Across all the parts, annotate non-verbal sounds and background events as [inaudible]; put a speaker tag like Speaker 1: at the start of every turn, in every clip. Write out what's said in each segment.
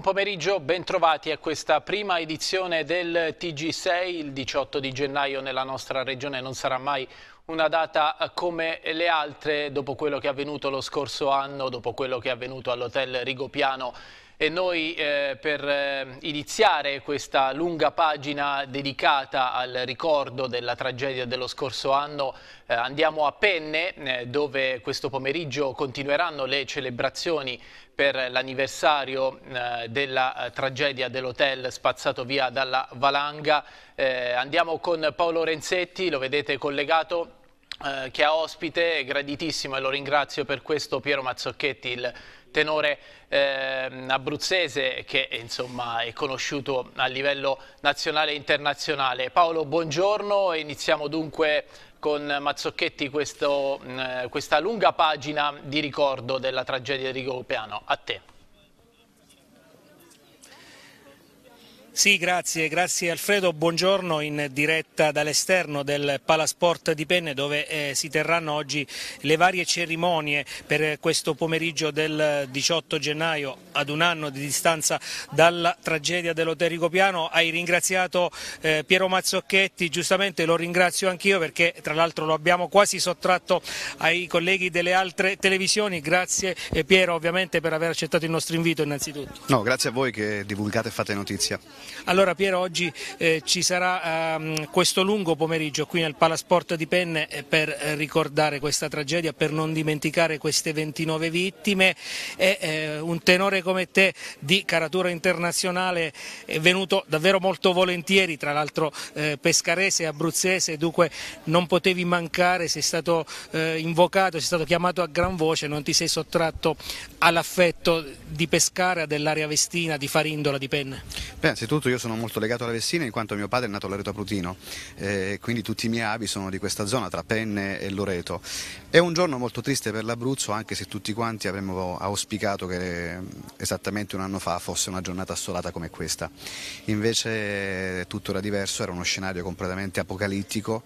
Speaker 1: Buon pomeriggio, bentrovati a questa prima edizione del TG6. Il 18 di gennaio nella nostra regione non sarà mai una data come le altre dopo quello che è avvenuto lo scorso anno, dopo quello che è avvenuto all'hotel Rigopiano e noi eh, per eh, iniziare questa lunga pagina dedicata al ricordo della tragedia dello scorso anno eh, andiamo a Penne eh, dove questo pomeriggio continueranno le celebrazioni per l'anniversario eh, della eh, tragedia dell'hotel spazzato via dalla valanga. andiamo con Paolo Renzetti, lo vedete collegato, che ha ospite, graditissimo e lo ringrazio per questo Piero Mazzocchetti, il tenore eh, abruzzese che insomma, è conosciuto a livello nazionale e internazionale. Paolo, buongiorno, iniziamo dunque con Mazzocchetti questo, mh, mm, eh, questa lunga pagina di ricordo della tragedia di Rigopiano. A te.
Speaker 2: Sì, grazie, grazie Alfredo. Buongiorno in diretta dall'esterno del Palasport di Penne dove eh, si terranno oggi le varie cerimonie per questo pomeriggio del 18 gennaio ad un anno di distanza dalla tragedia dell'Oterico Piano. Hai ringraziato eh, Piero Mazzocchetti, giustamente lo ringrazio anch'io perché tra l'altro lo abbiamo quasi sottratto ai colleghi delle altre televisioni. Grazie eh, Piero ovviamente per aver accettato il nostro invito innanzitutto. No, grazie a voi che
Speaker 3: divulgate e fate notizia.
Speaker 2: Allora Piero oggi eh, ci sarà ehm, questo lungo pomeriggio qui nel Palasport di Penne eh, per eh, ricordare questa tragedia, per non dimenticare queste 29 vittime e eh, un tenore come te di caratura internazionale è venuto davvero molto volentieri, tra l'altro eh, pescarese, abruzzese, dunque non potevi mancare, sei stato eh, invocato, sei stato chiamato a gran voce, non ti sei sottratto all'affetto di Pescara, dell'area Vestina, di Farindola, di Penne.
Speaker 3: Beh, Innanzitutto io sono molto legato alla Vessina in quanto mio padre è nato a Loreto Prutino, eh, quindi tutti i miei avi sono di questa zona tra Penne e Loreto. È un giorno molto triste per l'Abruzzo anche se tutti quanti avremmo auspicato che mm, esattamente un anno fa fosse una giornata assolata come questa. Invece tutto era diverso, era uno scenario completamente apocalittico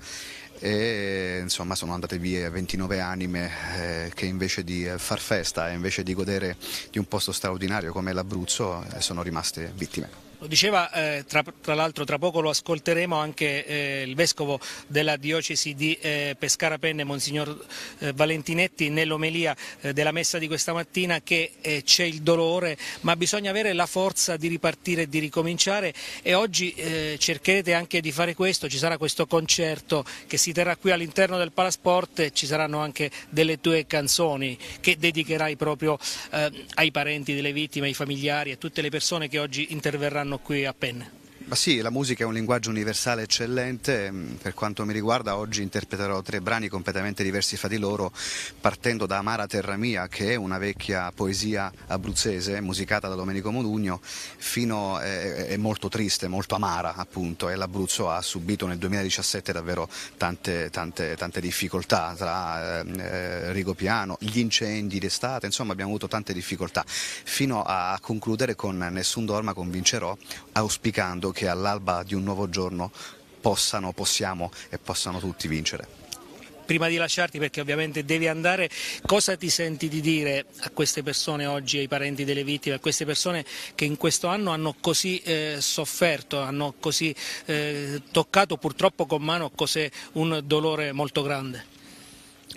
Speaker 3: e insomma sono andate via 29 anime eh, che invece di far festa e invece di godere di un posto straordinario come l'Abruzzo eh, sono rimaste vittime.
Speaker 2: Lo diceva eh, tra, tra l'altro tra poco lo ascolteremo anche eh, il vescovo della diocesi di eh, Pescara Penne, Monsignor eh, Valentinetti, nell'omelia eh, della messa di questa mattina che eh, c'è il dolore, ma bisogna avere la forza di ripartire e di ricominciare e oggi cercherete anche di fare questo, ci sarà questo concerto che si terrà qui all'interno del Palasport e ci saranno anche delle tue canzoni che dedicherai proprio ai parenti delle vittime, ai familiari, a tutte le persone che oggi interverranno qui a Penne.
Speaker 3: Ma sì, la musica è un linguaggio universale eccellente, mm, per quanto mi riguarda oggi interpreterò tre brani completamente diversi fra di loro, partendo da Amara Terra Mia, che è una vecchia poesia abruzzese musicata da Domenico Modugno, fino è, eh, eh, è molto triste, molto amara appunto, e l'Abruzzo ha subito nel 2017 davvero tante, tante, tante difficoltà tra ehm, eh, Rigopiano, gli incendi d'estate, insomma abbiamo avuto tante difficoltà, fino a concludere con Nessun Dorma convincerò, auspicando che all'alba di un nuovo giorno possano, possiamo e possano tutti vincere
Speaker 2: prima di lasciarti perché ovviamente devi andare, cosa ti senti di dire a queste persone oggi, ai parenti delle vittime, a queste persone che in questo anno hanno così eh, sofferto, hanno così eh, toccato purtroppo con mano cose, un dolore molto grande?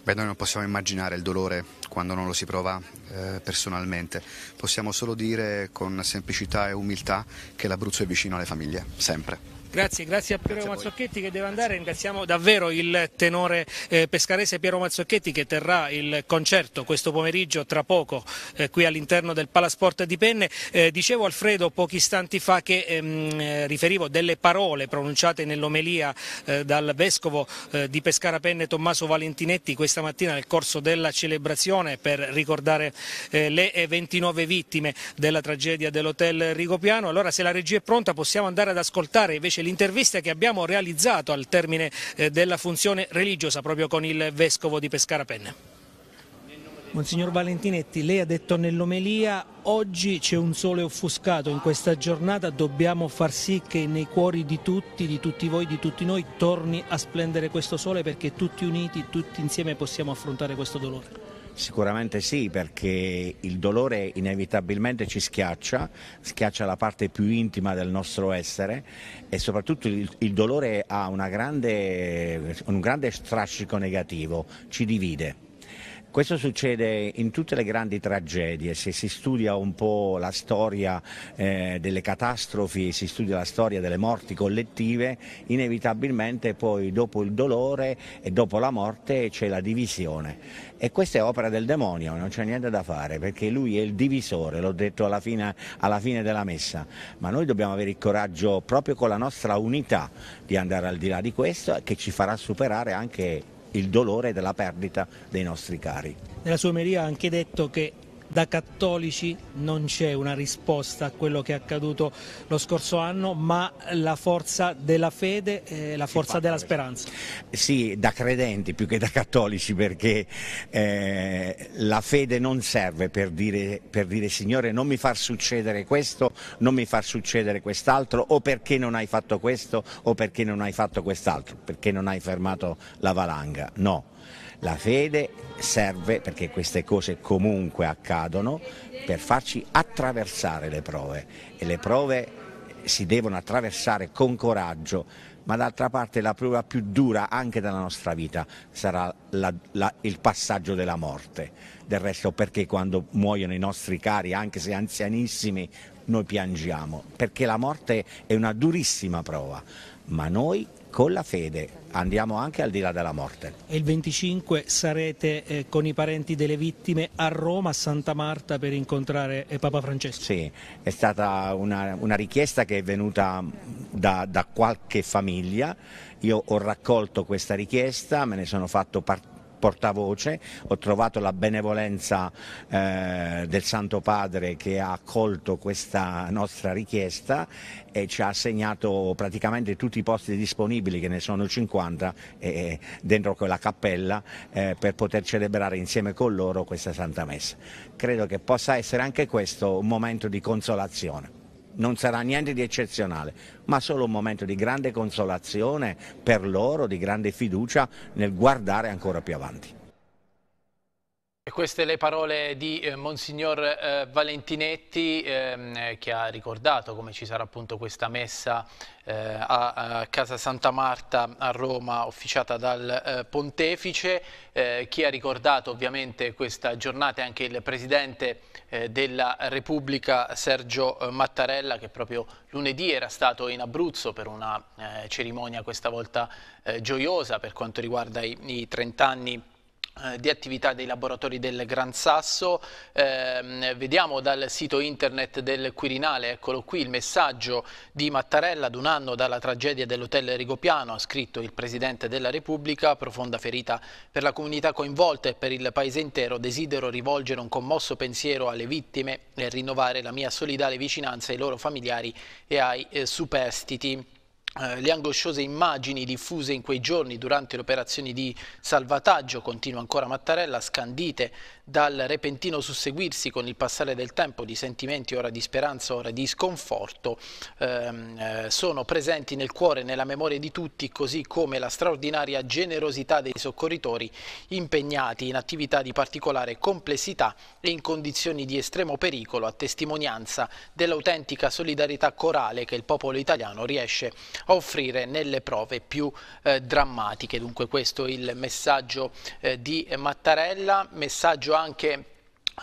Speaker 3: Beh, noi non possiamo immaginare il dolore quando non lo si prova eh, personalmente, possiamo solo dire con semplicità e umiltà che l'Abruzzo è vicino alle famiglie, sempre.
Speaker 2: Grazie, grazie a Piero grazie a Mazzocchetti che deve andare. Ringraziamo davvero il tenore eh, pescarese Piero Mazzocchetti che terrà il concerto questo pomeriggio tra poco eh, qui all'interno del Palasport di Penne. Eh, dicevo Alfredo pochi istanti fa che ehm, eh, riferivo delle parole pronunciate nell'omelia eh, dal vescovo eh, di Pescara Penne Tommaso Valentinetti questa mattina nel corso della celebrazione per ricordare le 29 vittime della tragedia dell'hotel Rigopiano. Allora se la regia è pronta possiamo andare ad ascoltare invece invece l'intervista che abbiamo realizzato al termine eh, della funzione religiosa proprio con il Vescovo di Pescara Penne. Monsignor Valentinetti, lei ha detto nell'omelia oggi c'è un sole offuscato, in questa giornata dobbiamo far sì che nei cuori di tutti, di tutti voi, di tutti noi torni a splendere questo sole perché tutti uniti, tutti insieme possiamo affrontare questo dolore.
Speaker 4: Sicuramente sì, perché il dolore inevitabilmente ci schiaccia, schiaccia la parte più intima del nostro essere e soprattutto il, il dolore ha grande, un grande strascico negativo, ci divide. Questo succede in tutte le grandi tragedie, se si studia un po' la storia eh, delle catastrofi, si studia la storia delle morti collettive, inevitabilmente poi dopo il dolore e dopo la morte c'è la divisione e questa è opera del demonio, non c'è niente da fare perché lui è il divisore, l'ho detto alla fine, alla fine della messa, ma noi dobbiamo avere il coraggio proprio con la nostra unità di andare al di là di questo che ci farà superare anche il dolore della perdita dei nostri cari.
Speaker 2: Nella sua omelia ha anche detto che da cattolici non c'è una risposta a quello che è accaduto lo scorso anno, ma la forza della fede e la forza
Speaker 4: della speranza. Sì, da credenti più che da cattolici perché eh, la fede non serve per dire, per dire Signore non mi far succedere questo, non mi far succedere quest'altro o perché non hai fatto questo o perché non hai fatto quest'altro, perché non hai fermato la valanga. No. La fede serve perché queste cose comunque accadono per farci attraversare le prove e le prove si devono attraversare con coraggio, ma d'altra parte la prova più dura anche della nostra vita sarà la, la, il passaggio della morte. Del resto perché quando muoiono i nostri cari, anche se anzianissimi, noi piangiamo, perché la morte è una durissima prova, ma noi con la fede andiamo anche al di là della morte.
Speaker 2: E il 25 sarete eh, con i parenti
Speaker 4: delle vittime a Roma, a Santa Marta, per incontrare eh, Papa Francesco? Sì, è stata una, una richiesta che è venuta da, da qualche famiglia, io ho raccolto questa richiesta, me ne sono fatto partire portavoce, ho trovato la benevolenza eh, del Santo Padre che ha accolto questa nostra richiesta e ci ha assegnato praticamente tutti i posti disponibili, che ne sono 50, eh, dentro quella cappella eh, per poter celebrare insieme con loro questa Santa Messa. Credo che possa essere anche questo un momento di consolazione non sarà niente di eccezionale, ma solo un momento di grande consolazione per loro, di grande fiducia nel guardare ancora più avanti.
Speaker 1: Queste le parole di eh, Monsignor eh, Valentinetti ehm, che ha ricordato come ci sarà appunto questa messa eh, a, a, Casa Santa Marta a Roma officiata dal eh, Pontefice. Eh, chi ha ricordato ovviamente questa giornata è anche il Presidente eh, della Repubblica Sergio Mattarella che proprio lunedì era stato in Abruzzo per una cerimonia questa volta gioiosa per quanto riguarda i, i 30 anni eh, di attività dei laboratori del Gran Sasso. Eh, vediamo dal sito internet del Quirinale, eccolo qui, il messaggio di Mattarella ad un anno dalla tragedia dell'hotel Rigopiano, ha scritto il Presidente della Repubblica, profonda ferita per la comunità coinvolta e per il Paese intero, desidero rivolgere un commosso pensiero alle vittime e rinnovare la mia solidale vicinanza ai loro familiari e ai eh, superstiti. Eh, le angosciose immagini diffuse in quei giorni durante le operazioni di salvataggio, continua ancora Mattarella, scandite dal repentino susseguirsi con il passare del tempo di sentimenti ora di speranza, ora di sconforto, ehm, eh, sono presenti nel cuore e nella memoria di tutti, così come la straordinaria generosità dei soccorritori impegnati in attività di particolare complessità e in condizioni di estremo pericolo, a testimonianza dell'autentica solidarietà corale che il popolo italiano riesce a offrire nelle prove più eh, drammatiche. Dunque questo è il messaggio eh, di Mattarella, messaggio anche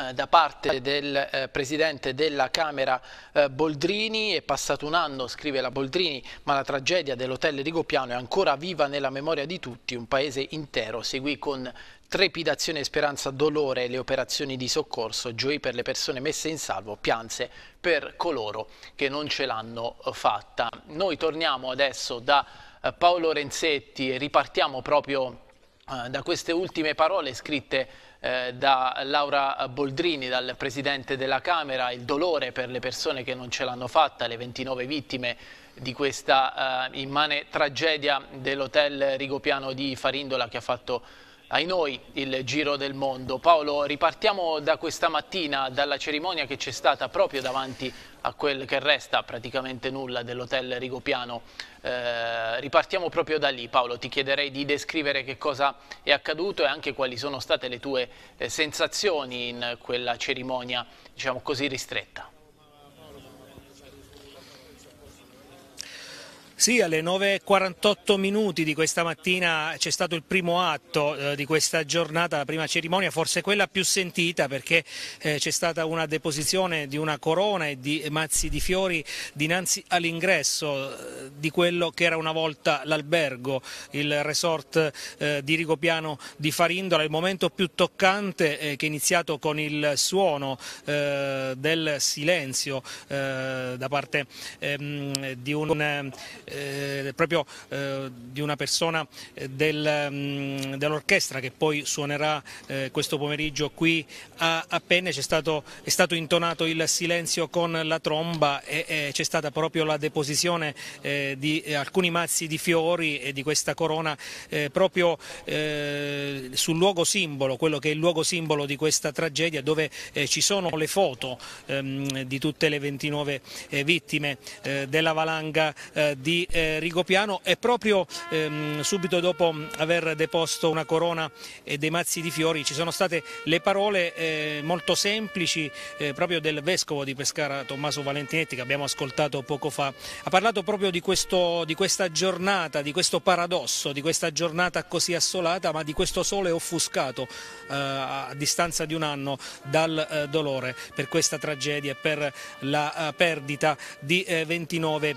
Speaker 1: eh, da parte del eh, presidente della Camera eh, Boldrini è passato un anno, scrive la Boldrini, ma la tragedia dell'hotel Rigopiano è ancora viva nella memoria di tutti, un paese intero seguì con trepidazione, speranza, dolore le operazioni di soccorso, gioì per le persone messe in salvo, pianse per coloro che non ce l'hanno fatta. Noi torniamo adesso da Paolo Renzetti e ripartiamo proprio da queste ultime parole scritte eh, da Laura Boldrini, dal Presidente della Camera, il dolore per le persone che non ce l'hanno fatta, le 29 vittime di questa eh, immane tragedia dell'hotel Rigopiano di Farindola che ha fatto ai noi il giro del mondo. Paolo, ripartiamo da questa mattina, dalla cerimonia che c'è stata proprio davanti a quel che resta praticamente nulla dell'hotel Rigopiano eh, ripartiamo proprio da lì Paolo, ti chiederei di descrivere che cosa è accaduto e anche quali sono state le tue eh, sensazioni in quella cerimonia diciamo così ristretta.
Speaker 2: Sì, alle 9.48 minuti di questa mattina c'è stato il primo atto eh, di questa giornata, la prima cerimonia, forse quella più sentita perché eh, c'è stata una deposizione di una corona e di mazzi di fiori dinanzi all'ingresso eh, di quello che era una volta l'albergo, il resort eh, di Rigopiano di Farindola, il momento più toccante eh, che è iniziato con il suono eh, del silenzio da parte ehm, di un eh, proprio eh, di una persona eh, del, mm, dell'orchestra che poi suonerà eh, questo pomeriggio qui a, a Penne, stato, è stato intonato il silenzio con la tromba e, e c'è stata proprio la deposizione eh, di alcuni mazzi di fiori e di questa corona proprio sul luogo simbolo, quello che è il luogo simbolo di questa tragedia dove ci sono le foto ehm, di tutte le 29 vittime della valanga di di eh, Rigopiano e proprio ehm, subito dopo mm, aver deposto una corona e eh, dei mazzi di fiori ci sono state le parole eh, molto semplici eh, proprio del vescovo di Pescara Tommaso Valentinetti che abbiamo ascoltato poco fa. Ha parlato proprio di, questo, di questa giornata, di questo paradosso, di questa giornata così assolata ma di questo sole offuscato eh, a distanza di un anno dal eh, dolore per questa tragedia e per la perdita di 29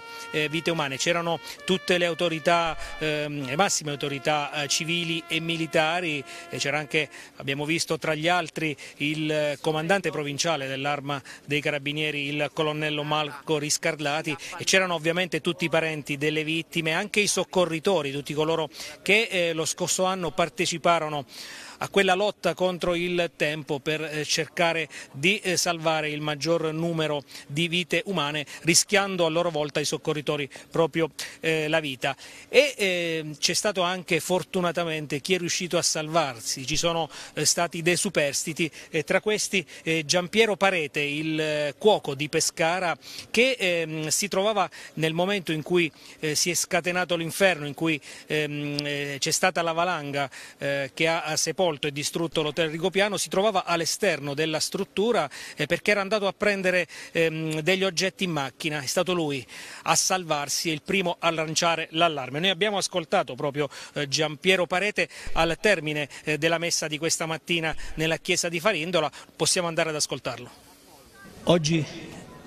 Speaker 2: vite umane c'erano tutte le autorità, ehm, le massime autorità eh, civili e militari, c'era anche, abbiamo visto tra gli altri, il comandante provinciale dell'arma dei carabinieri, il colonnello Marco Riscarlati e c'erano ovviamente tutti i parenti delle vittime, anche i soccorritori, tutti coloro che eh, lo scorso anno parteciparono a quella lotta contro il tempo per eh, cercare di eh, salvare il maggior numero di vite umane rischiando a loro volta ai soccorritori proprio eh, la vita. E eh, c'è stato anche fortunatamente chi è riuscito a salvarsi, ci sono eh, stati dei superstiti, tra questi Giampiero Parete, il cuoco di Pescara che ehm, si trovava nel momento in cui si è scatenato l'inferno, in cui ehm, c'è stata la valanga che ha sepolto travolto e distrutto l'hotel Rigopiano, si trovava all'esterno della struttura eh, perché era andato a prendere ehm, degli oggetti in macchina. È stato lui a salvarsi e il primo a lanciare l'allarme. Noi abbiamo ascoltato proprio eh, Giampiero Parete al termine eh, della messa di questa mattina nella chiesa di Farindola. Possiamo andare ad ascoltarlo. Oggi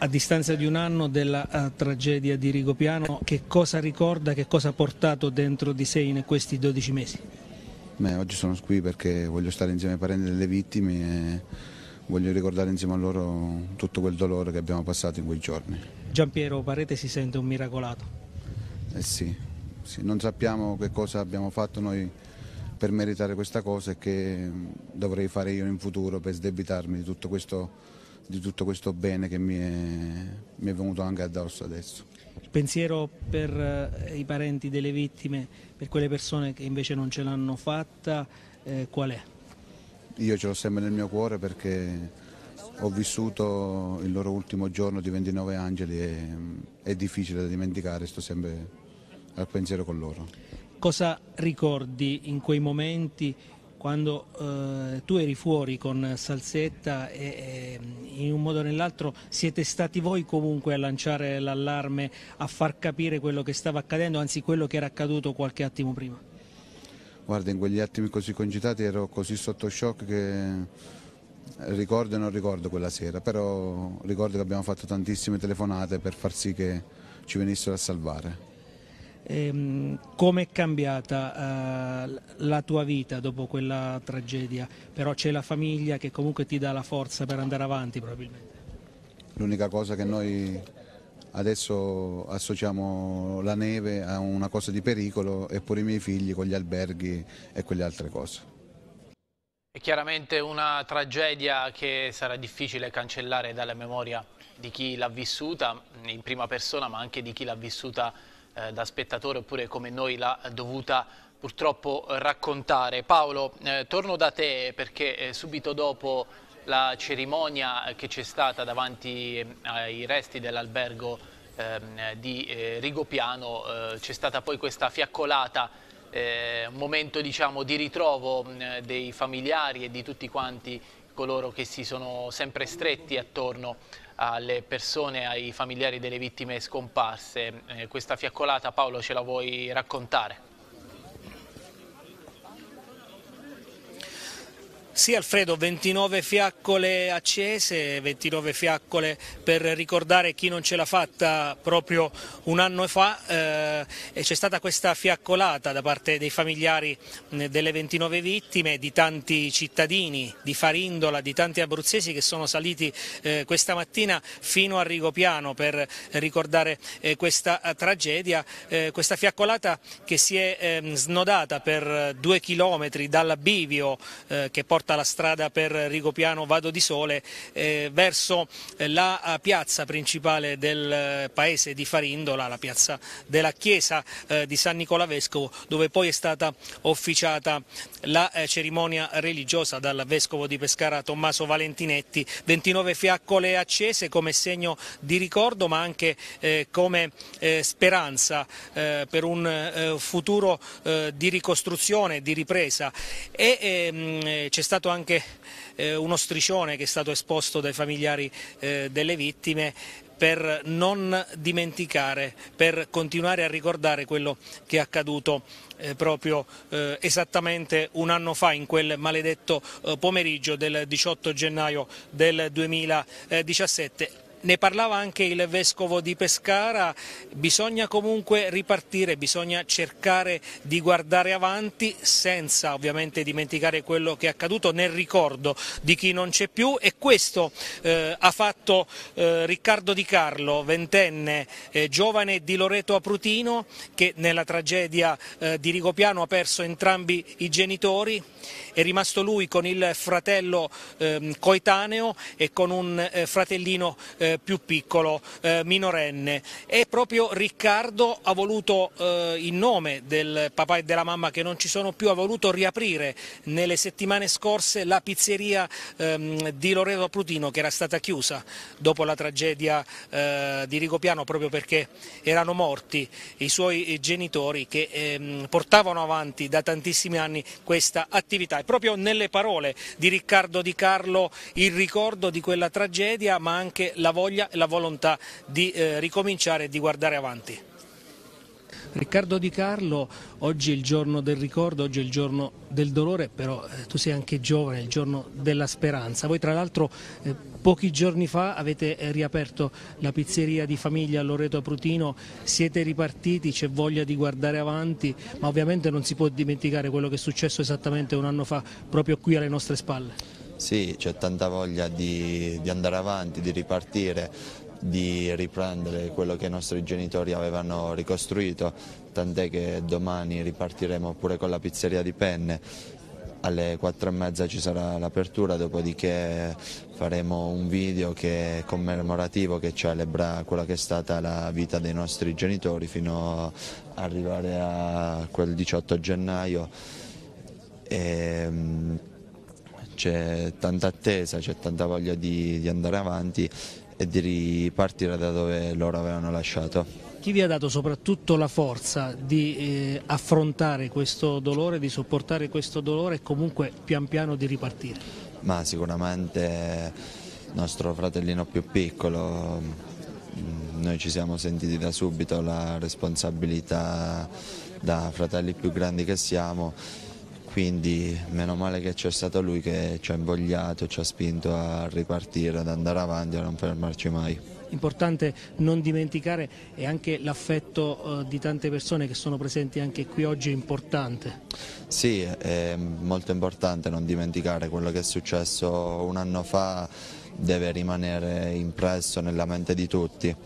Speaker 2: a distanza di un anno della tragedia di Rigopiano, che cosa ricorda, che cosa ha portato dentro di sé in questi 12 mesi?
Speaker 5: Beh, oggi sono qui perché voglio stare insieme ai parenti delle vittime e voglio ricordare insieme a loro tutto quel dolore che abbiamo passato in quei giorni.
Speaker 2: Giampiero Parete si sente un miracolato?
Speaker 5: Eh sì, sì, non sappiamo che cosa abbiamo fatto noi per meritare questa cosa e che dovrei fare io in futuro per sdebitarmi di tutto questo, di tutto questo bene che mi è, mi è venuto anche addosso adesso.
Speaker 2: Il pensiero per eh, i parenti delle vittime per quelle persone che invece non ce l'hanno fatta, eh, qual è?
Speaker 5: Io ce l'ho sempre nel mio cuore perché ho vissuto il loro ultimo giorno di 29 angeli e mm, è difficile da dimenticare, sto sempre al pensiero con loro. Cosa
Speaker 2: ricordi in quei momenti quando eh, tu eri fuori con Salsetta e, e eh, in un modo o nell'altro siete stati voi comunque a lanciare l'allarme, a far capire quello che stava accadendo, anzi quello che era accaduto qualche attimo prima?
Speaker 5: Guarda, in quegli attimi così concitati ero così sotto shock che ricordo e non ricordo quella sera, però ricordo che abbiamo fatto tantissime telefonate per far sì che ci venissero a salvare
Speaker 2: ehm, come è cambiata eh, la tua vita dopo quella tragedia, però c'è la famiglia che comunque ti dà la forza per andare avanti probabilmente.
Speaker 5: L'unica cosa che noi adesso associamo la neve a una cosa di pericolo e pure i miei figli con gli alberghi e quelle altre cose.
Speaker 1: È chiaramente una tragedia che sarà difficile cancellare dalla memoria di chi l'ha vissuta in prima persona ma anche di chi l'ha vissuta eh, da spettatore oppure come noi l'ha dovuta purtroppo raccontare. Paolo, eh, torno da te perché eh, subito dopo la cerimonia che c'è stata davanti eh, ai resti dell'albergo ehm, di eh, Rigopiano eh, c'è stata poi questa fiaccolata un momento diciamo, di ritrovo mm, dei familiari e di tutti quanti coloro che si sono sempre stretti attorno alle persone, ai familiari delle vittime scomparse. Eh, questa fiaccolata Paolo ce la vuoi raccontare?
Speaker 2: Sì Alfredo, 29 fiaccole accese, 29 fiaccole per ricordare chi non ce l'ha fatta proprio un anno fa eh, e c'è stata questa fiaccolata da parte dei familiari delle 29 vittime, di tanti cittadini, di Farindola, di tanti abruzzesi che sono saliti eh, questa mattina fino a Rigopiano per ricordare eh, questa eh, tragedia, eh, questa fiaccolata che si è ehm, snodata per eh, due chilometri dall'abbivio che porta tutta la strada per Rigopiano Vado di Sole eh, verso eh, la eh, piazza principale del eh, paese di Farindola, la piazza della chiesa eh, di San Nicola Vescovo, dove poi è stata officiata la eh, cerimonia religiosa dal vescovo di Pescara Tommaso Valentinetti. 29 fiaccole accese come segno di ricordo ma anche come speranza per un futuro di ricostruzione, di ripresa. E, ehm, mancato anche eh, uno striscione che è stato esposto dai familiari eh, delle vittime per non dimenticare, per continuare a ricordare quello che è accaduto eh, proprio esattamente un anno fa in quel maledetto pomeriggio del 18 gennaio del 2017. Ne parlava anche il Vescovo di Pescara, bisogna comunque ripartire, bisogna cercare di guardare avanti senza ovviamente dimenticare quello che è accaduto nel ricordo di chi non c'è più e questo eh, ha fatto eh, Riccardo Di Carlo, ventenne, eh, giovane di Loreto Aprutino che nella tragedia eh, di Rigopiano ha perso entrambi i genitori, è rimasto lui con il fratello ehm, coetaneo e con un eh, fratellino eh, eh, più piccolo eh, minorenne e proprio Riccardo ha voluto eh, in nome del papà e della mamma che non ci sono più ha voluto riaprire nelle settimane scorse la pizzeria ehm, di Loreto Plutino che era stata chiusa dopo la tragedia eh, di Rigopiano proprio perché erano morti i suoi genitori che ehm, portavano avanti da tantissimi anni questa attività e proprio nelle parole di Riccardo Di Carlo il ricordo di quella tragedia ma anche la voglia e la volontà di eh, ricominciare e di guardare avanti. Riccardo Di Carlo, oggi è il giorno del ricordo, oggi è il giorno del dolore, però eh, tu sei anche giovane, il giorno della speranza. Voi tra l'altro eh, pochi giorni fa avete eh, riaperto la pizzeria di famiglia a Loreto Prutino, siete ripartiti, c'è voglia di guardare avanti, ma ovviamente non si può dimenticare quello che è successo esattamente un anno fa proprio qui alle nostre spalle.
Speaker 6: Sì, c'è tanta voglia di, di andare avanti, di ripartire, di riprendere quello che i nostri genitori avevano ricostruito, tant'è che domani ripartiremo pure con la pizzeria di penne. Alle quattro e mezza ci sarà l'apertura, dopodiché faremo un video che è commemorativo che celebra quella che è stata la vita dei nostri genitori fino ad arrivare a quel 18 gennaio. E, ehm, c'è tanta attesa, c'è tanta voglia di, di andare avanti e di ripartire da dove loro avevano lasciato.
Speaker 2: Chi vi ha dato soprattutto la forza di eh, affrontare questo dolore, di sopportare questo dolore e comunque pian piano di ripartire?
Speaker 6: Ma sicuramente il nostro fratellino più piccolo, mm, noi ci siamo sentiti da subito la responsabilità da fratelli più grandi che siamo quindi meno male che c'è stato lui che ci ha invogliato, ci ha spinto a ripartire, ad andare avanti, a non fermarci mai. Importante non
Speaker 2: dimenticare e anche l'affetto eh, di tante persone che sono presenti anche qui oggi è importante.
Speaker 6: Sì, è molto importante non dimenticare quello che è successo un anno fa, deve rimanere impresso nella mente di tutti.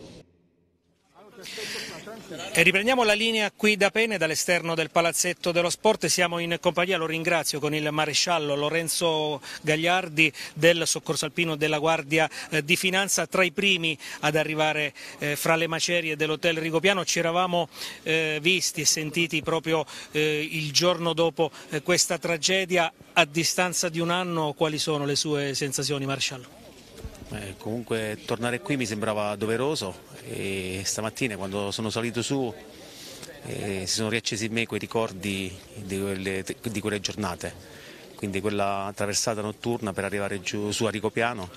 Speaker 6: E
Speaker 2: riprendiamo la linea qui da Pene, dall'esterno del Palazzetto dello Sport. Siamo in compagnia, lo ringrazio, con il maresciallo Lorenzo Gagliardi del Soccorso Alpino della Guardia eh, di Finanza. Tra i primi ad arrivare eh, fra le macerie dell'Hotel Rigopiano ci eravamo eh, visti e sentiti proprio eh, il giorno dopo eh, questa tragedia. A distanza di un anno quali sono le sue sensazioni, maresciallo?
Speaker 7: Eh, comunque tornare qui mi sembrava doveroso e stamattina quando sono salito su eh, si sono riaccesi in me quei ricordi di quelle, di quelle, giornate, quindi quella traversata notturna per arrivare giù su a Ricopiano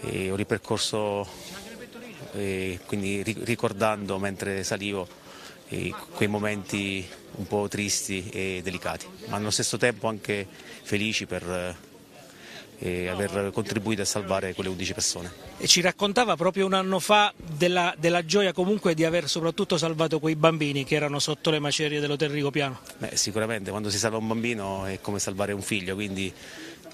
Speaker 7: e ho ripercorso eh, quindi ricordando mentre salivo quei momenti un po' tristi e delicati, ma allo stesso tempo anche felici per e aver contribuito a salvare quelle 11 persone.
Speaker 2: E ci raccontava proprio un anno fa della, della gioia comunque di aver soprattutto salvato quei bambini che erano sotto le macerie dell'hotel Rigopiano. Beh,
Speaker 7: sicuramente quando si salva un bambino è come salvare un figlio, quindi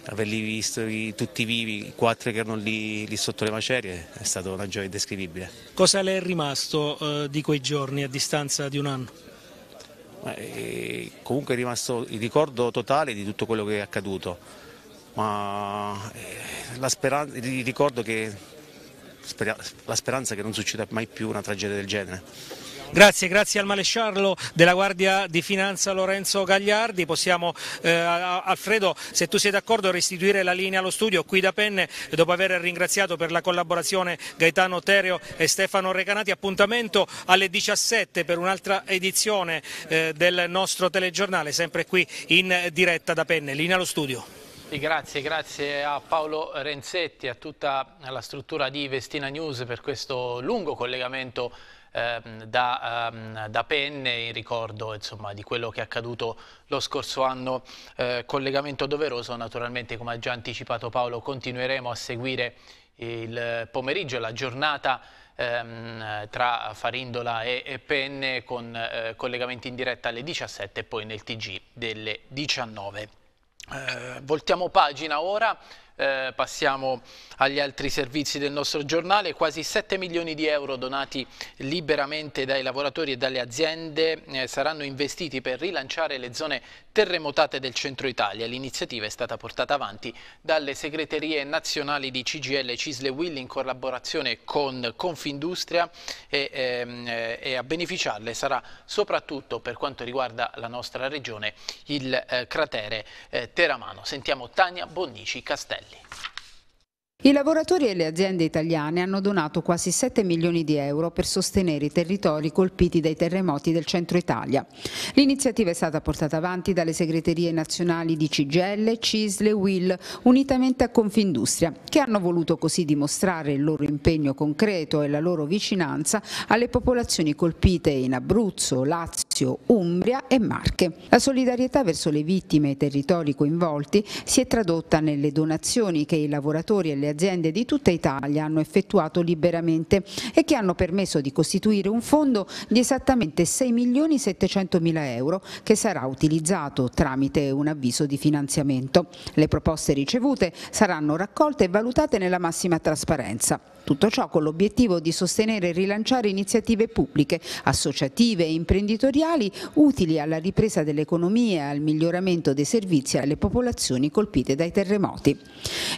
Speaker 7: averli visto tutti vivi, i quattro che erano lì, lì, sotto le macerie, è stata una gioia indescrivibile.
Speaker 2: Cosa le è rimasto eh, di quei giorni a distanza di un anno? Beh, eh,
Speaker 7: comunque è rimasto il ricordo totale di tutto quello che è accaduto ma eh, speranza, ricordo che la speranza che non succeda mai più una tragedia del genere.
Speaker 2: Grazie, grazie al Malesciarlo della Guardia di Finanza Lorenzo Gagliardi. Possiamo, eh, Alfredo, se tu sei d'accordo, restituire la linea allo studio qui da Penne dopo aver ringraziato per la collaborazione Gaetano Tereo e Stefano Recanati. Appuntamento alle 17 per un'altra edizione eh, del nostro telegiornale, sempre qui in diretta da Penne. Linea allo studio
Speaker 1: grazie, grazie a Paolo Renzetti e a tutta la struttura di Vestina News per questo lungo collegamento eh, da, um, da, Penne in ricordo insomma, di quello che è accaduto lo scorso anno. Eh, collegamento doveroso, naturalmente come ha già anticipato Paolo continueremo a seguire il pomeriggio, la giornata ehm, tra Farindola e, e Penne con eh, collegamenti in diretta alle 17 e poi nel TG delle 19. Eh, voltiamo pagina ora eh, passiamo agli altri servizi del nostro giornale, quasi 7 milioni di euro donati liberamente dai lavoratori e dalle aziende eh, saranno investiti per rilanciare le zone terremotate del centro Italia. L'iniziativa è stata portata avanti dalle segreterie nazionali di CGL Cisle Will in collaborazione con Confindustria e, ehm, eh, e, a beneficiarle sarà soprattutto per quanto riguarda la nostra regione il eh, cratere eh, Teramano. Sentiamo Tania Bonnici Castello livelli.
Speaker 8: I lavoratori e le aziende italiane hanno donato quasi 7 milioni di euro per sostenere i territori colpiti dai terremoti del centro Italia. L'iniziativa è stata portata avanti dalle segreterie nazionali di Cigelle, Cisle, Will, unitamente a Confindustria, che hanno voluto così dimostrare il loro impegno concreto e la loro vicinanza alle popolazioni colpite in Abruzzo, Lazio, Lazio, Umbria e Marche. La solidarietà verso le vittime e i territori coinvolti si è tradotta nelle donazioni che i lavoratori e le aziende di tutta Italia hanno effettuato liberamente e che hanno permesso di costituire un fondo di esattamente 6 milioni 700 mila euro che sarà utilizzato tramite un avviso di finanziamento. Le proposte ricevute saranno raccolte e valutate nella massima trasparenza. Tutto ciò con l'obiettivo di sostenere e rilanciare iniziative pubbliche, associative e imprenditoriali industriali utili alla ripresa dell'economia e al miglioramento dei servizi alle popolazioni colpite dai terremoti.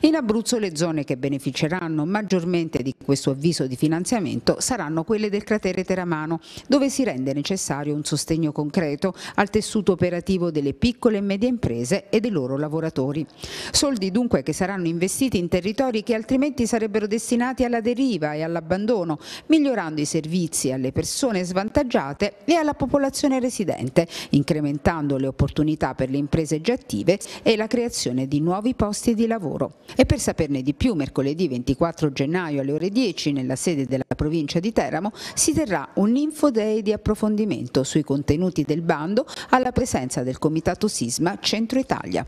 Speaker 8: In Abruzzo le zone che beneficeranno maggiormente di questo avviso di finanziamento saranno quelle del cratere Teramano, dove si rende necessario un sostegno concreto al tessuto operativo delle piccole e medie imprese e dei loro lavoratori. Soldi dunque che saranno investiti in territori che altrimenti sarebbero destinati alla deriva e all'abbandono, migliorando i servizi alle persone svantaggiate e alla popolazione popolazione residente, incrementando le opportunità per le imprese già attive e la creazione di nuovi posti di lavoro. E per saperne di più, mercoledì 24 gennaio alle ore 10 nella sede della provincia di Teramo si terrà un Info Day di approfondimento sui contenuti del bando alla presenza del Comitato Sisma Centro Italia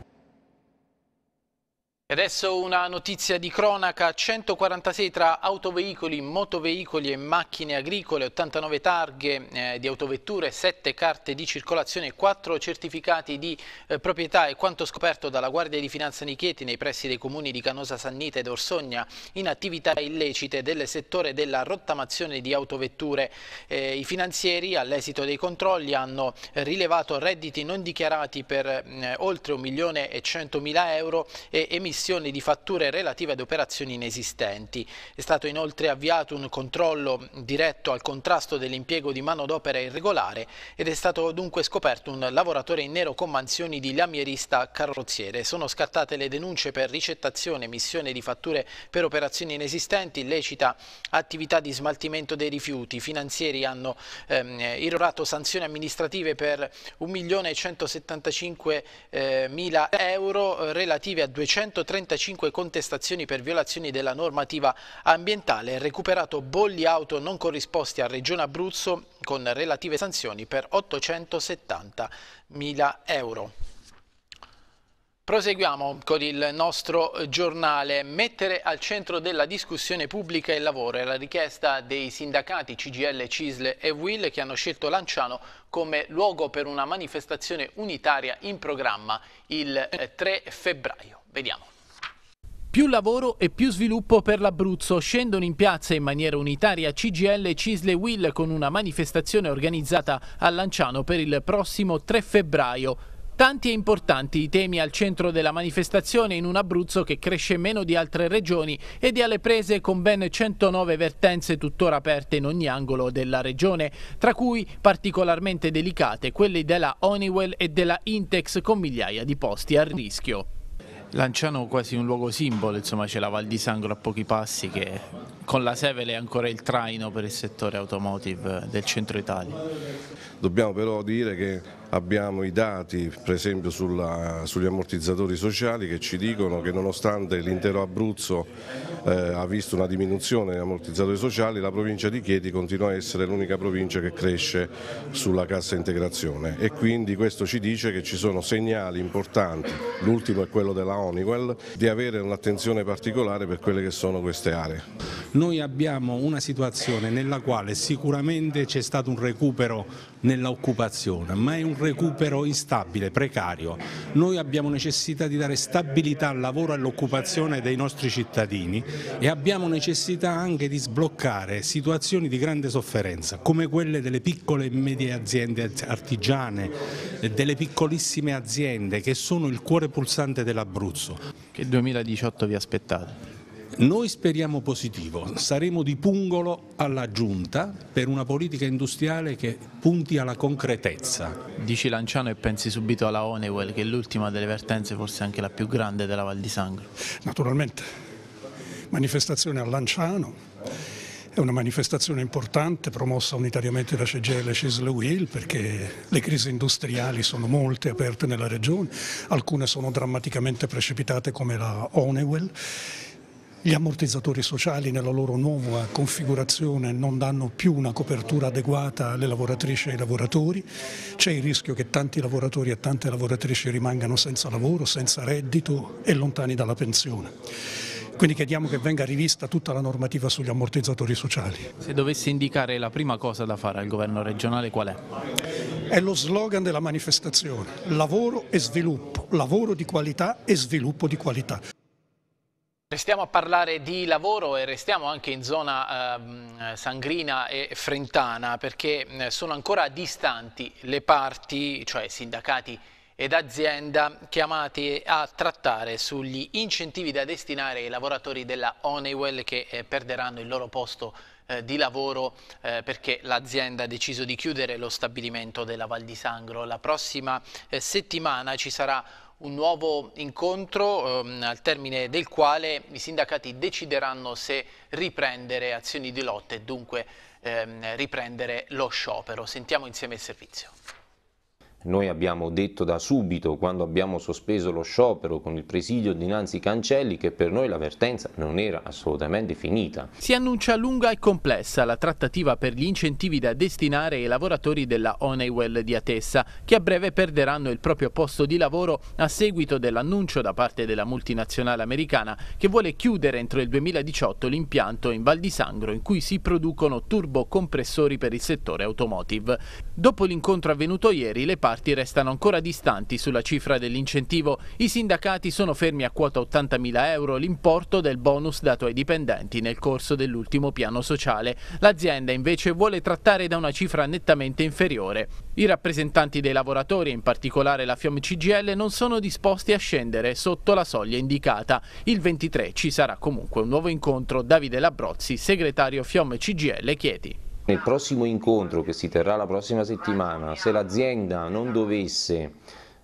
Speaker 1: adesso una notizia di cronaca, 146 tra autoveicoli, motoveicoli e macchine agricole, 89 targhe eh, di autovetture, 7 carte di circolazione, 4 certificati di eh, proprietà e quanto scoperto dalla Guardia di Finanza Nicheti nei pressi dei comuni di Canosa Sannita ed Orsogna in attività illecite del settore della rottamazione di autovetture. Eh, I finanzieri all'esito dei controlli hanno rilevato redditi non dichiarati per mm, oltre 1.100.000 milione e 100 mila euro e emissioni emissioni di fatture relative ad operazioni inesistenti. È stato inoltre avviato un controllo diretto al contrasto dell'impiego di manodopera irregolare ed è stato dunque scoperto un lavoratore in nero con mansioni di lamierista carrozziere. Sono scattate le denunce per ricettazione, emissione di fatture per operazioni inesistenti, illecita attività di smaltimento dei rifiuti. I finanzieri hanno ehm, irrorato sanzioni amministrative per 1.175.000 eh, euro eh, relative a 230 35 contestazioni per violazioni della normativa ambientale, recuperato bolli auto non corrisposti a Regione Abruzzo con relative sanzioni per 870.000 euro. Proseguiamo con il nostro giornale. Mettere al centro della discussione pubblica il lavoro è la richiesta dei sindacati CGL, Cisle e Will che hanno scelto Lanciano come luogo per una manifestazione unitaria in programma il 3 eh, febbraio. Vediamo. Più lavoro e più sviluppo per l'Abruzzo. Scendono in piazza in maniera unitaria CGL, Cisle Will con una manifestazione organizzata a Lanciano per il prossimo 3 febbraio. Tanti e importanti i temi al centro della manifestazione in un Abruzzo che cresce meno di altre regioni ed è alle prese con ben 109 vertenze tuttora aperte in ogni angolo della regione, tra cui particolarmente delicate quelle della Honeywell e della Intex con migliaia di posti a rischio. Lanciano quasi un luogo simbolo, insomma c'è la Val di Sangro a pochi passi che con la Sevele è ancora il traino per il settore automotive eh, del centro Italia.
Speaker 9: Dobbiamo però dire che Abbiamo i dati per esempio sulla, sugli ammortizzatori sociali che ci dicono che nonostante l'intero Abruzzo eh, ha visto una diminuzione degli ammortizzatori sociali, la provincia di Chieti continua a essere l'unica provincia che cresce sulla cassa integrazione e quindi questo ci dice che ci sono segnali importanti, l'ultimo è quello della Honeywell, di avere un'attenzione particolare per quelle che sono queste aree. Noi abbiamo una situazione nella quale sicuramente c'è stato un recupero nell'occupazione, ma è un recupero instabile, precario. Noi abbiamo necessità di dare stabilità al lavoro e all'occupazione dei nostri cittadini e abbiamo necessità anche di sbloccare situazioni di grande sofferenza come quelle delle piccole e medie aziende artigiane, delle piccolissime aziende che sono il cuore pulsante dell'Abruzzo. Che 2018 vi aspettate? Noi speriamo positivo, saremo di pungolo alla giunta per
Speaker 1: una politica industriale che punti alla concretezza. Dici Lanciano e pensi subito alla Honeywell che è l'ultima delle vertenze, forse anche la più grande della Val di Sangro. Naturalmente,
Speaker 2: manifestazione a Lanciano, è una manifestazione importante promossa unitariamente da CGL e Cisle Will perché le crisi industriali sono molte aperte nella regione, alcune sono drammaticamente precipitate come la Honeywell. Gli ammortizzatori sociali nella loro nuova configurazione non danno più una copertura adeguata alle lavoratrici e ai lavoratori, c'è il rischio che tanti lavoratori e
Speaker 9: tante lavoratrici rimangano senza lavoro, senza reddito e lontani dalla pensione. Quindi chiediamo che venga rivista tutta la normativa sugli ammortizzatori sociali.
Speaker 1: Se dovesse indicare la prima cosa da fare al governo regionale qual è?
Speaker 2: È lo slogan della manifestazione, lavoro e sviluppo, lavoro di qualità e sviluppo di qualità.
Speaker 1: Restiamo a parlare di lavoro e restiamo anche in zona eh, sangrina e frentana perché eh, sono ancora distanti le parti, cioè sindacati ed azienda, chiamate a trattare sugli incentivi da destinare ai lavoratori della Honeywell che eh, perderanno il loro posto eh, di lavoro eh, perché l'azienda ha deciso di chiudere lo stabilimento della Val di Sangro. La prossima eh, settimana ci sarà un nuovo incontro ehm, al termine del quale i sindacati decideranno se riprendere azioni di lotta e dunque ehm, riprendere lo sciopero. Sentiamo insieme il servizio.
Speaker 10: Noi abbiamo detto da subito, quando abbiamo sospeso lo sciopero con il presidio dinanzi cancelli, che per noi l'avvertenza non era assolutamente finita.
Speaker 1: Si annuncia lunga e complessa la trattativa per gli incentivi da destinare ai lavoratori della Honeywell di Atessa, che a breve perderanno il proprio posto di lavoro a seguito dell'annuncio da parte della multinazionale americana che vuole chiudere entro il 2018 l'impianto in Val di Sangro in cui si producono turbocompressori per il settore automotive. Dopo l'incontro avvenuto ieri, le parti parti restano ancora distanti sulla cifra dell'incentivo. I sindacati sono fermi a quota 80.000 euro l'importo del bonus dato ai dipendenti nel corso dell'ultimo piano sociale. L'azienda invece vuole trattare da una cifra nettamente inferiore. I rappresentanti dei lavoratori, in particolare la FIOM CGL, non sono disposti a scendere sotto la soglia indicata. Il 23 ci sarà comunque un nuovo incontro. Davide Labrozzi, segretario FIOM CGL Chieti.
Speaker 10: Nel prossimo incontro che si terrà la prossima settimana, se l'azienda non dovesse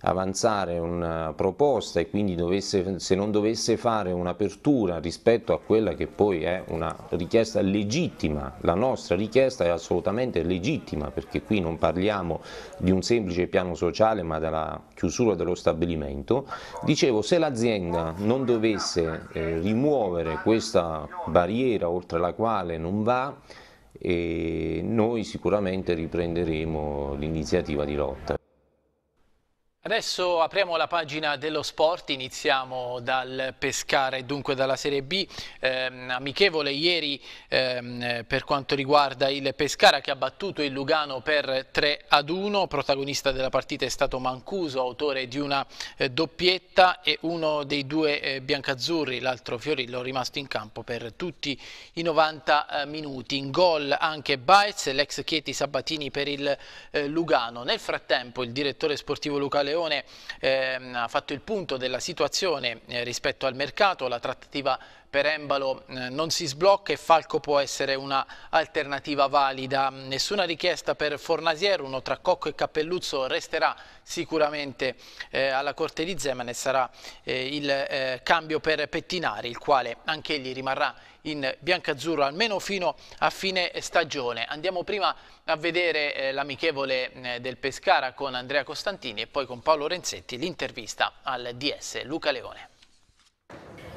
Speaker 10: avanzare una proposta e quindi dovesse, se non dovesse fare un'apertura rispetto a quella che poi è una richiesta legittima, la nostra richiesta è assolutamente legittima perché qui non parliamo di un semplice piano sociale ma della chiusura dello stabilimento, dicevo se l'azienda non dovesse eh, rimuovere questa barriera oltre la quale non va, e noi sicuramente riprenderemo l'iniziativa di lotta.
Speaker 1: Adesso apriamo la pagina dello sport, iniziamo dal Pescara e dunque dalla Serie B, eh, amichevole ieri eh, per quanto riguarda il Pescara che ha battuto il Lugano per 3 ad 1, protagonista della partita è stato Mancuso, autore di una eh, doppietta e uno dei due eh, biancazzurri, l'altro Fiorillo, rimasto in campo per tutti i 90 eh, minuti. In gol anche Baez, l'ex Chieti Sabatini per il eh, Lugano. Nel frattempo il direttore sportivo locale Leone Leone eh, ha fatto il punto della situazione eh, rispetto al mercato, la trattativa per Embalo eh, non si sblocca e Falco può essere un'alternativa valida. Nessuna richiesta per Fornasier, uno tra Cocco e Cappelluzzo resterà sicuramente eh, alla corte di Zeman e sarà eh, il eh, cambio per Pettinari, il quale anch'egli egli rimarrà in biancazzurro almeno fino a fine stagione. Andiamo prima a vedere eh, l'amichevole eh, del Pescara con Andrea Costantini e poi con Paolo Renzetti l'intervista al DS Luca Leone.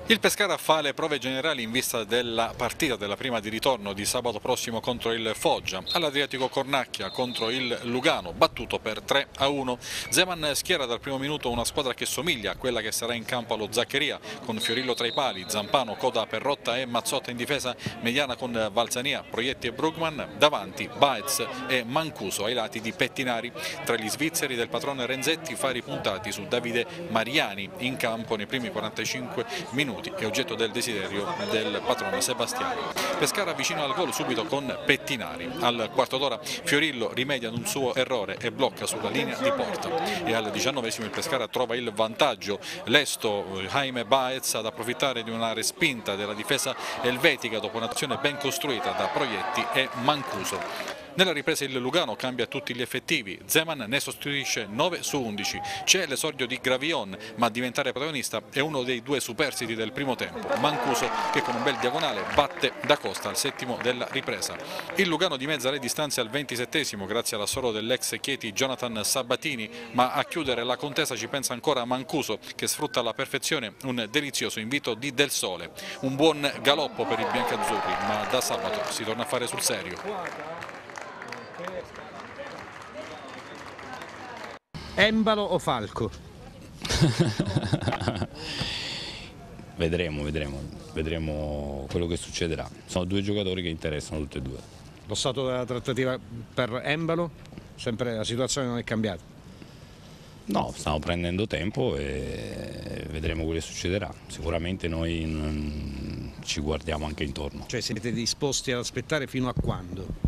Speaker 9: Il Pescara fa le prove generali in vista della partita della prima di ritorno di sabato prossimo contro il Foggia, all'Adriatico Cornacchia contro il Lugano, battuto per 3 a 1. Zeman schiera dal primo minuto una squadra che somiglia a quella che sarà in campo allo Zaccheria, con Fiorillo tra i pali, Zampano, Coda, Perrotta e Mazzotta in difesa, Mediana con Valzania, Proietti e Brugman, davanti Baez e Mancuso ai lati di Pettinari. Tra gli svizzeri del patrone Renzetti fa ripuntati su Davide Mariani in campo nei primi 45 minuti minuti è oggetto del desiderio del patrono Sebastiano. Pescara vicino al gol subito con Pettinari. Al quarto d'ora Fiorillo rimedia ad un suo errore e blocca sulla linea di porta e al diciannovesimo il Pescara trova il vantaggio. Lesto eh, Jaime Baez ad approfittare di una respinta della difesa elvetica dopo un'azione ben costruita da Proietti e Mancuso. Nella ripresa il Lugano cambia tutti gli effettivi, Zeman ne sostituisce 9 su 11, c'è l'esordio di Gravion ma a diventare protagonista è uno dei due superstiti del primo tempo, Mancuso che con un bel diagonale batte da Costa al settimo della ripresa. Il Lugano di mezza le distanze al 27 grazie all'assolo dell'ex Chieti Jonathan Sabatini ma a chiudere la contesa ci pensa ancora Mancuso che sfrutta alla perfezione un delizioso invito di Del Sole, un buon galoppo per i biancazzurri ma da sabato si torna a fare sul serio.
Speaker 11: Embalo o Falco? [laughs] vedremo, vedremo, vedremo quello che succederà. Sono due giocatori che interessano tutti e due.
Speaker 4: Lo stato della trattativa per Embalo? Sempre la situazione non è cambiata? No, stiamo
Speaker 11: prendendo tempo e vedremo quello che succederà. Sicuramente noi mm, ci guardiamo anche intorno.
Speaker 3: Cioè siete disposti ad aspettare fino a quando?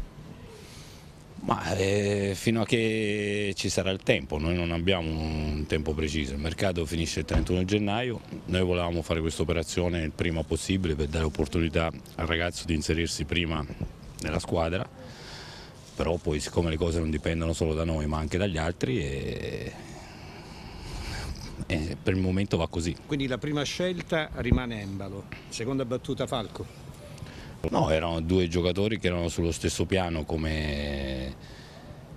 Speaker 11: Ma eh, fino a che ci sarà il tempo, noi non abbiamo un tempo preciso, il mercato finisce il 31 gennaio, noi volevamo fare questa operazione il prima possibile per dare opportunità al ragazzo di inserirsi prima nella squadra, però poi siccome le cose non dipendono solo da noi ma anche dagli altri, e... E per il momento va così.
Speaker 4: Quindi la prima scelta rimane Embalo, seconda battuta Falco?
Speaker 11: No, erano due giocatori che erano sullo stesso piano come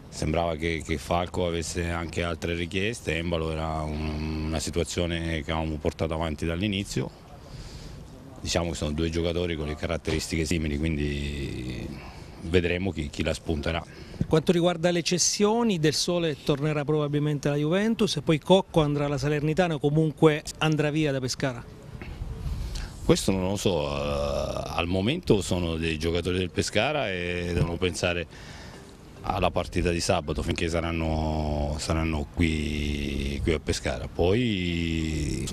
Speaker 11: sembrava che, che, Falco avesse anche altre richieste, Embalo era un, una situazione che avevamo portato avanti dall'inizio, diciamo che sono due giocatori con le caratteristiche simili, quindi vedremo chi, chi la
Speaker 2: spunterà. Quanto riguarda le cessioni, Del Sole tornerà probabilmente alla Juventus e poi Cocco andrà alla Salernitana o comunque andrà via da Pescara?
Speaker 11: Questo non lo so, eh, al momento sono dei giocatori del Pescara e devono pensare alla partita di sabato finché saranno, saranno qui, qui, a Pescara. Poi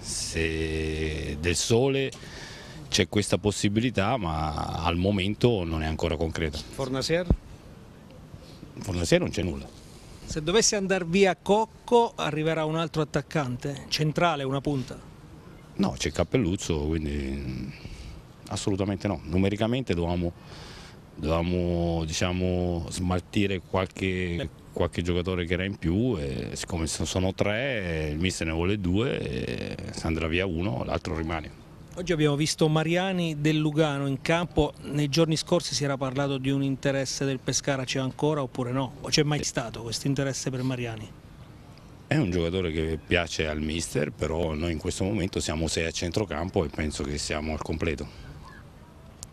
Speaker 11: se del sole c'è questa possibilità ma al momento non è ancora concreta.
Speaker 2: Fornasier?
Speaker 11: Fornasier non c'è nulla.
Speaker 2: Se dovesse andare via Cocco arriverà un altro attaccante, centrale, una punta?
Speaker 11: No, c'è Cappelluzzo, quindi mm, assolutamente no. Numericamente dovevamo, dovevamo diciamo, smaltire qualche, qualche, giocatore che era in più e siccome sono tre, il mister ne vuole due, se andrà via uno l'altro rimane.
Speaker 2: Oggi abbiamo visto Mariani del Lugano in campo, nei giorni scorsi si era parlato di un interesse del Pescara, c'è ancora oppure no? O c'è mai stato questo interesse per Mariani?
Speaker 11: È un giocatore che piace al mister, però noi in questo momento siamo sei a centrocampo e penso che siamo al completo.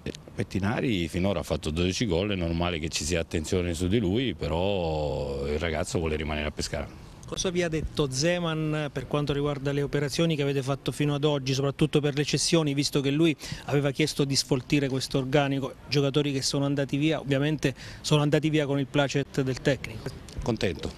Speaker 11: Eh, Pettinari finora ha fatto 12 gol, è normale che ci sia attenzione su di lui, però il ragazzo vuole rimanere a pescare.
Speaker 2: Cosa vi ha detto Zeman per quanto riguarda le operazioni che avete fatto fino ad oggi, soprattutto per le cessioni, visto che lui aveva chiesto di sfoltire questo organico, giocatori che sono andati via, ovviamente sono andati via con il placet del tecnico? Contento,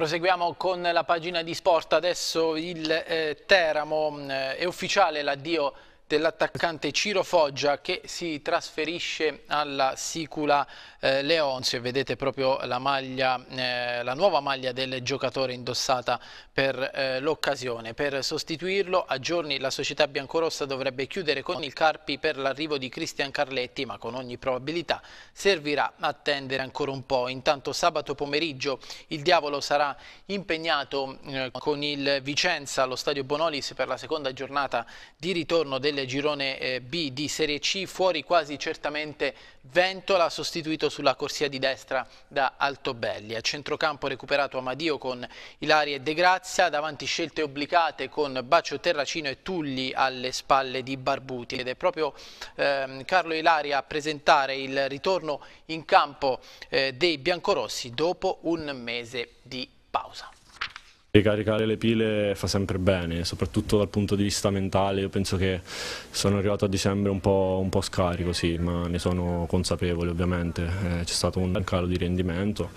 Speaker 1: Proseguiamo con la pagina di sport, adesso il eh, Teramo, mm, eh, è ufficiale l'addio dell'attaccante Ciro Foggia che si trasferisce alla Sicula eh, Leonzio vedete proprio la, maglia, eh, la, nuova maglia del giocatore indossata per eh, l'occasione. Per sostituirlo a giorni la società biancorossa dovrebbe chiudere con il Carpi per l'arrivo di Cristian Carletti ma con ogni probabilità servirà attendere ancora un po'. Intanto sabato pomeriggio il Diavolo sarà impegnato eh, con il Vicenza allo stadio Bonolis per la seconda giornata di ritorno delle del girone eh, B di Serie C, fuori quasi certamente Ventola, sostituito sulla corsia di destra da Altobelli. A centrocampo recuperato Amadio con Ilaria e De Grazia, davanti scelte obbligate con Bacio Terracino e Tulli alle spalle di Barbuti. Ed è proprio ehm, Carlo Ilaria a presentare il ritorno in campo eh, dei biancorossi dopo un mese di pausa.
Speaker 12: Ricaricare le pile fa sempre bene, soprattutto dal punto di vista mentale, io penso che sono arrivato a dicembre un po', un po scarico, sì, ma ne sono consapevole ovviamente, eh, c'è stato un calo di rendimento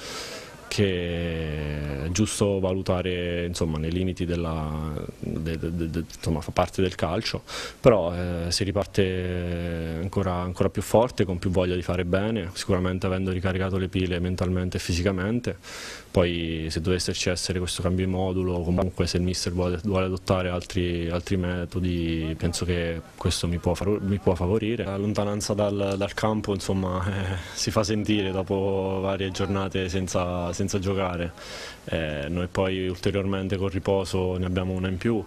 Speaker 12: che è giusto valutare insomma, nei limiti della, de, de, de, insomma, fa parte del calcio, però eh, si riparte ancora, ancora, più forte, con più voglia di fare bene, sicuramente avendo ricaricato le pile mentalmente e fisicamente, poi se dovesse essere questo cambio di modulo, comunque se il mister vuole, vuole adottare altri, altri, metodi, penso che questo mi può, mi può favorire. La lontananza dal, dal campo insomma, eh, [laughs] si fa sentire dopo varie giornate senza, senza senza giocare, eh, noi poi ulteriormente col riposo ne abbiamo una in più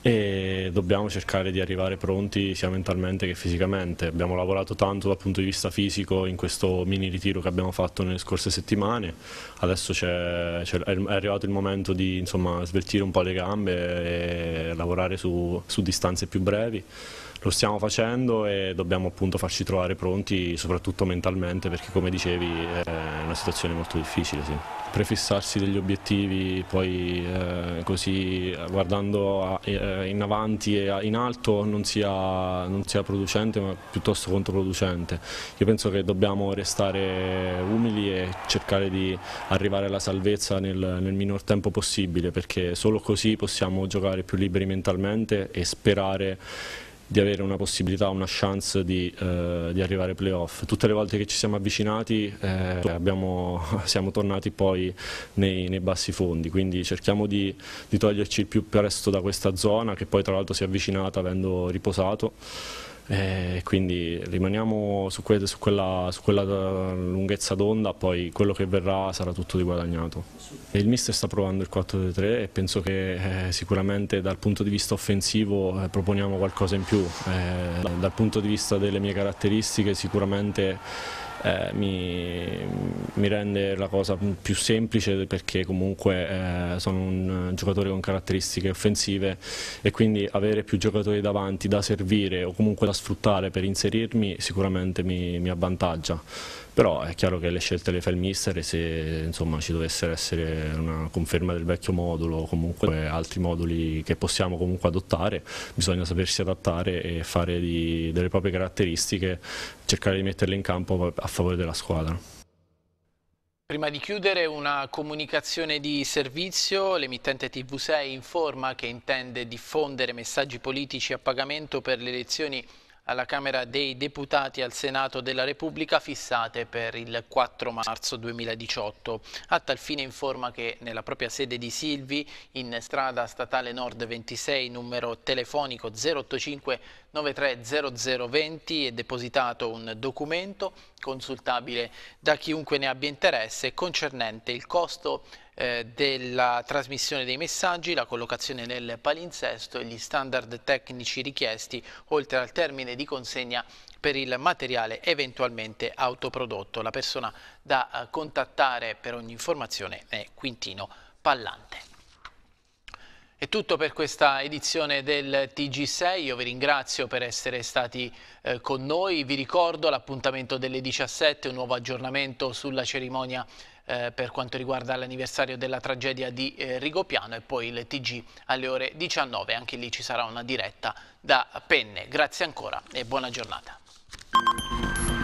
Speaker 12: e dobbiamo cercare di arrivare pronti sia mentalmente che fisicamente. Abbiamo lavorato tanto dal punto di vista fisico in questo mini ritiro che abbiamo fatto nelle scorse settimane, adesso c è, c è, arrivato il momento di insomma, sveltire un po' le gambe e lavorare su, su distanze più brevi lo stiamo facendo e dobbiamo appunto farci trovare pronti soprattutto mentalmente perché come dicevi eh, è una situazione molto difficile. Sì. Prefissarsi degli obiettivi poi eh, così guardando a, eh, in avanti e a, in alto non sia, non sia producente ma piuttosto controproducente. Io penso che dobbiamo restare umili e cercare di arrivare alla salvezza nel, nel minor tempo possibile perché solo così possiamo giocare più liberi mentalmente e sperare di avere una possibilità, una chance di, eh, di arrivare ai playoff. Tutte le volte che ci siamo avvicinati eh, abbiamo, [laughs] siamo tornati poi nei, nei, bassi fondi, quindi cerchiamo di, di toglierci il più presto da questa zona che poi tra l'altro si è avvicinata avendo riposato. Eh, quindi rimaniamo su, que su, quella, su, quella, eh, lunghezza d'onda, poi quello che verrà sarà tutto di guadagnato. Il mister sta provando il 4-3 e penso che eh, sicuramente dal punto di vista offensivo eh, proponiamo qualcosa in più. Eh, dal punto di vista delle mie caratteristiche sicuramente eh, mi, mi, rende la cosa più semplice perché comunque eh, sono un eh, giocatore con caratteristiche offensive e quindi avere più giocatori davanti da servire o comunque da sfruttare per inserirmi sicuramente mi, mi avvantaggia però è chiaro che le scelte le fa il mister e se insomma, ci dovesse essere una conferma del vecchio modulo o comunque altri moduli che possiamo comunque adottare, bisogna sapersi adattare e fare di, delle proprie caratteristiche, cercare di metterle in campo a favore della squadra.
Speaker 1: Prima di chiudere una comunicazione di servizio, l'emittente TV6 informa che intende diffondere messaggi politici a pagamento per le elezioni alla Camera dei Deputati e al Senato della Repubblica fissate per il 4 marzo 2018. A tal fine informa che nella propria sede di Silvi, in strada statale Nord 26, numero telefonico 085 930020 è depositato un documento consultabile da chiunque ne abbia interesse concernente il costo eh, della trasmissione dei messaggi, la collocazione nel palinsesto e gli standard tecnici richiesti, oltre al termine di consegna per il materiale eventualmente autoprodotto. La persona da eh, contattare per ogni informazione è Quintino Pallante. È tutto per questa edizione del TG6, io vi ringrazio per essere stati eh, con noi, vi ricordo l'appuntamento delle 17, un nuovo aggiornamento sulla cerimonia eh, per quanto riguarda l'anniversario della tragedia di eh, Rigopiano e poi il TG alle ore 19, anche lì ci sarà una diretta da Penne. Grazie ancora e buona giornata.